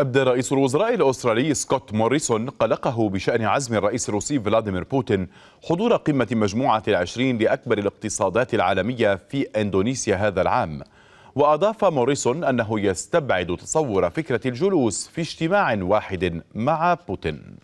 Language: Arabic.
أبدى رئيس الوزراء الأسترالي سكوت موريسون قلقه بشأن عزم الرئيس الروسي فلاديمير بوتين حضور قمة مجموعة العشرين لأكبر الاقتصادات العالمية في إندونيسيا هذا العام وأضاف موريسون أنه يستبعد تصور فكرة الجلوس في اجتماع واحد مع بوتين